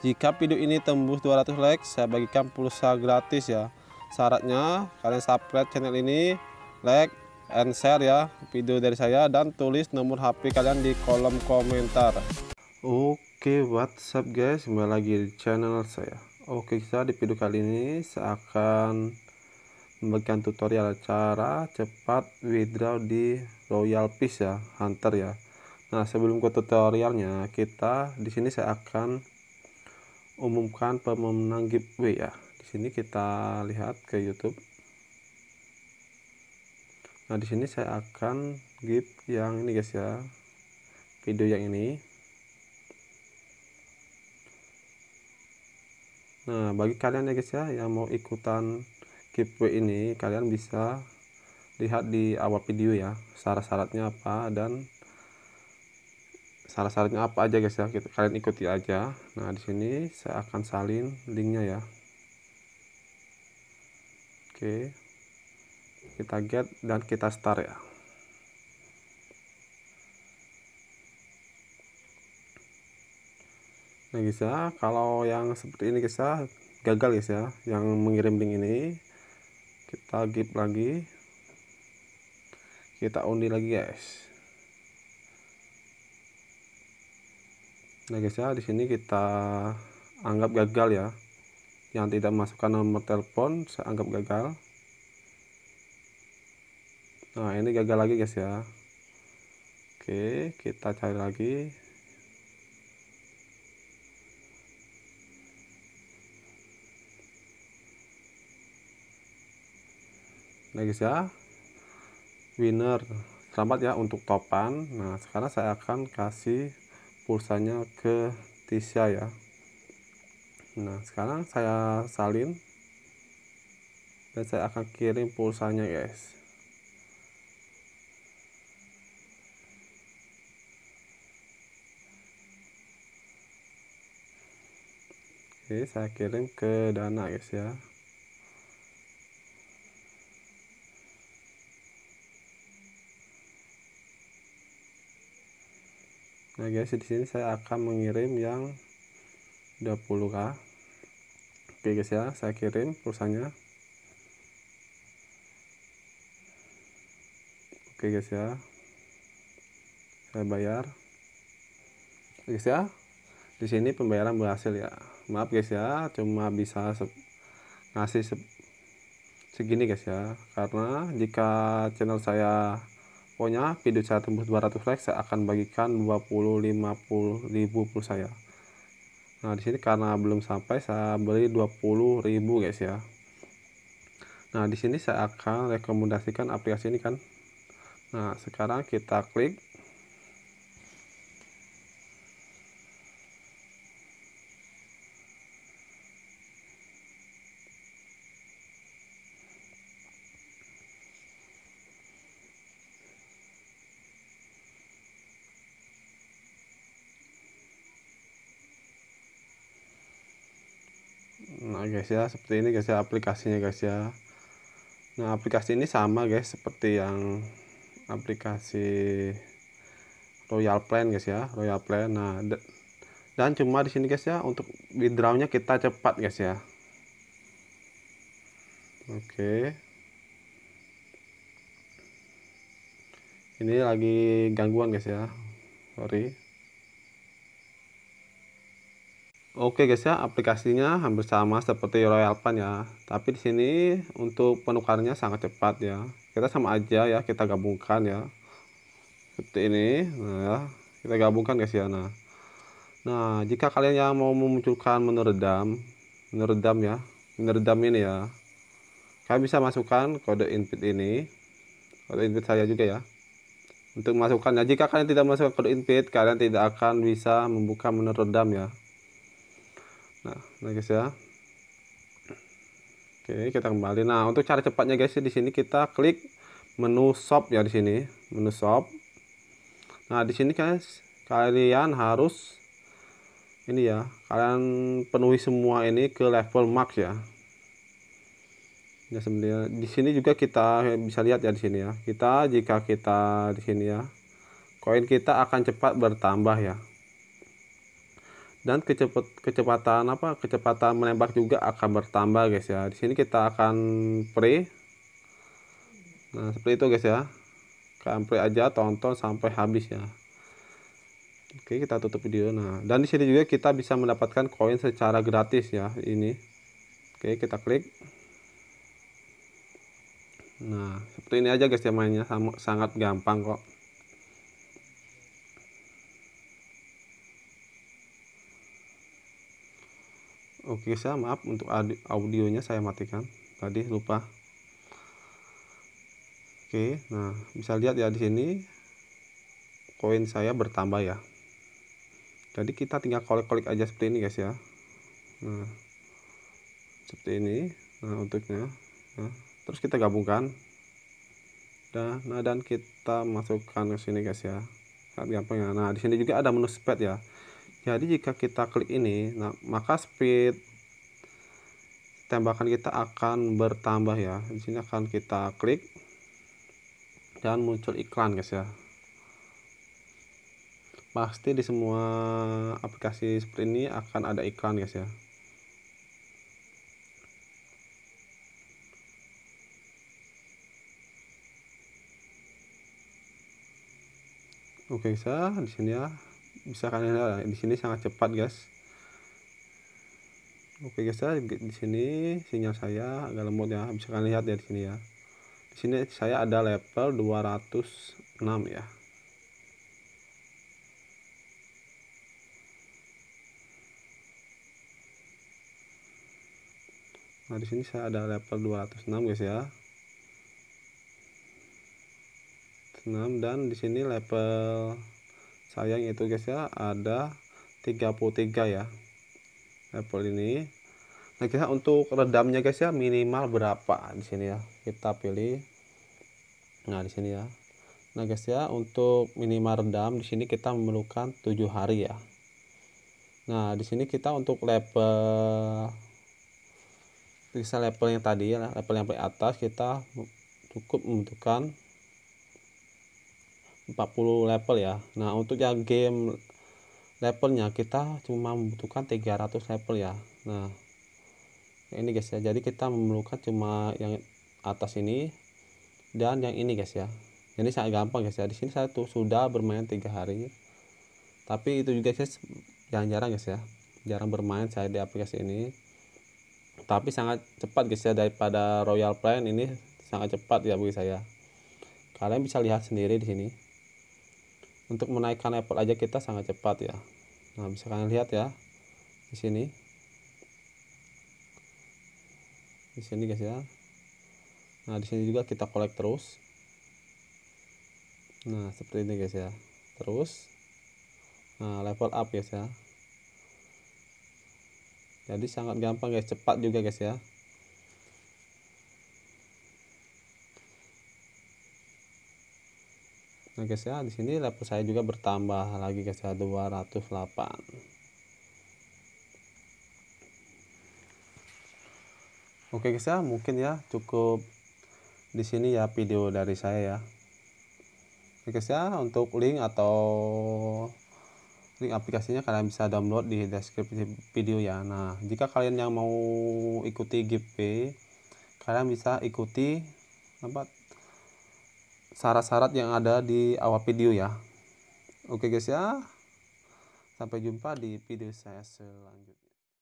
Jika video ini tembus 200 like, saya bagikan pulsa gratis ya. Syaratnya kalian subscribe channel ini, like and share ya video dari saya dan tulis nomor HP kalian di kolom komentar. Oke, what's up guys? Kembali lagi di channel saya. Oke, kita di video kali ini saya akan memberikan tutorial cara cepat withdraw di Royal Peace ya, Hunter ya. Nah, sebelum ke tutorialnya, kita di sini saya akan umumkan pemenang giveaway ya di sini kita lihat ke YouTube nah di sini saya akan give yang ini guys ya video yang ini nah bagi kalian ya guys ya yang mau ikutan giveaway ini kalian bisa lihat di awal video ya syarat-syaratnya apa dan salah syaratnya apa aja guys ya kita, kalian ikuti aja nah di sini saya akan salin linknya ya oke kita get dan kita start ya nah guys ya kalau yang seperti ini guys ya gagal guys ya yang mengirim link ini kita give lagi kita undi lagi guys nah guys ya di sini kita anggap gagal ya yang tidak masukkan nomor telepon saya anggap gagal nah ini gagal lagi guys ya oke kita cari lagi nah guys ya winner selamat ya untuk topan nah sekarang saya akan kasih pulsanya ke Tisha ya nah sekarang saya salin dan saya akan kirim pulsanya guys oke saya kirim ke dana guys ya nah guys di sini saya akan mengirim yang 20k oke guys ya saya kirim pulsanya oke guys ya saya bayar oke guys ya di sini pembayaran berhasil ya maaf guys ya cuma bisa se ngasih se segini guys ya karena jika channel saya pokoknya video saya tembus 200 like saya akan bagikan 20 50.000 pulsa ya nah di sini karena belum sampai saya beli 20 ribu guys ya nah di sini saya akan rekomendasikan aplikasi ini kan nah sekarang kita klik guys ya seperti ini guys ya aplikasinya guys ya nah aplikasi ini sama guys seperti yang aplikasi Royal Plan guys ya Royal Plan nah dan cuma di sini guys ya untuk withdrawnya kita cepat guys ya oke okay. ini lagi gangguan guys ya sorry Oke guys ya, aplikasinya hampir sama seperti Royal Pan ya. Tapi di sini untuk penukarnya sangat cepat ya. Kita sama aja ya, kita gabungkan ya. Seperti ini, nah ya, kita gabungkan guys ya. Nah, nah jika kalian yang mau memunculkan menu redam, menu redam ya, menu redam ini ya, kalian bisa masukkan kode input ini, kode input saya juga ya. Untuk masukkan nah jika kalian tidak masukkan kode input, kalian tidak akan bisa membuka menu redam ya nah, guys ya oke kita kembali nah untuk cara cepatnya guys ya, di sini kita klik menu shop ya di sini menu shop nah di sini guys kalian harus ini ya kalian penuhi semua ini ke level max ya ya sebenarnya di sini juga kita bisa lihat ya di sini ya kita jika kita di sini ya koin kita akan cepat bertambah ya dan kecepat kecepatan apa kecepatan menembak juga akan bertambah guys ya di sini kita akan pre. nah seperti itu guys ya kalian pre aja tonton sampai habis ya oke kita tutup video nah dan di sini juga kita bisa mendapatkan koin secara gratis ya ini oke kita klik nah seperti ini aja guys ya mainnya sangat gampang kok guys ya maaf untuk audionya saya matikan. Tadi lupa. Oke, nah bisa lihat ya di sini koin saya bertambah ya. Jadi kita tinggal kolek-kolek aja seperti ini guys ya. Nah, seperti ini. Nah, untuknya. Nah, terus kita gabungkan. dan nah dan kita masukkan ke sini guys ya. Sangat gampang ya. Nah, di sini juga ada menu speed ya. Jadi jika kita klik ini, nah maka speed tembakan kita akan bertambah ya di sini akan kita klik dan muncul iklan guys ya pasti di semua aplikasi seperti ini akan ada iklan guys ya Oke, okay, bisa di sini ya. Bisa kalian lihat di sini sangat cepat, guys. Oke guys ya, di sini sinyal saya agak lemot ya. Bisa kalian lihat ya di sini ya. Di sini saya ada level 206 ya. Nah, di sini saya ada level 206 guys ya. 6 dan di sini level sayang itu guys ya ada 33 ya level ini nah kita untuk redamnya guys ya minimal berapa di sini ya kita pilih nah di sini ya nah guys ya untuk minimal redam di sini kita memerlukan tujuh hari ya nah di sini kita untuk level bisa level yang tadi ya level yang paling atas kita cukup membutuhkan 40 level ya Nah untuk yang game levelnya kita cuma membutuhkan 300 level ya nah ini guys ya jadi kita memerlukan cuma yang atas ini dan yang ini guys ya Ini sangat gampang guys ya di sini saya tuh sudah bermain tiga hari tapi itu juga guys jarang-jarang guys ya jarang bermain saya di aplikasi ini tapi sangat cepat guys ya daripada Royal Plan ini sangat cepat ya bagi saya kalian bisa lihat sendiri di sini untuk menaikkan level aja kita sangat cepat ya nah bisa kalian lihat ya di sini di sini guys ya nah di sini juga kita collect terus nah seperti ini guys ya terus nah level up guys ya jadi sangat gampang guys cepat juga guys ya nah guys ya di sini level saya juga bertambah lagi guys ya 208 Oke guys ya, mungkin ya cukup di sini ya video dari saya ya. Oke guys ya, untuk link atau link aplikasinya kalian bisa download di deskripsi video ya. Nah, jika kalian yang mau ikuti GP, kalian bisa ikuti apa syarat-syarat yang ada di awal video ya oke guys ya sampai jumpa di video saya selanjutnya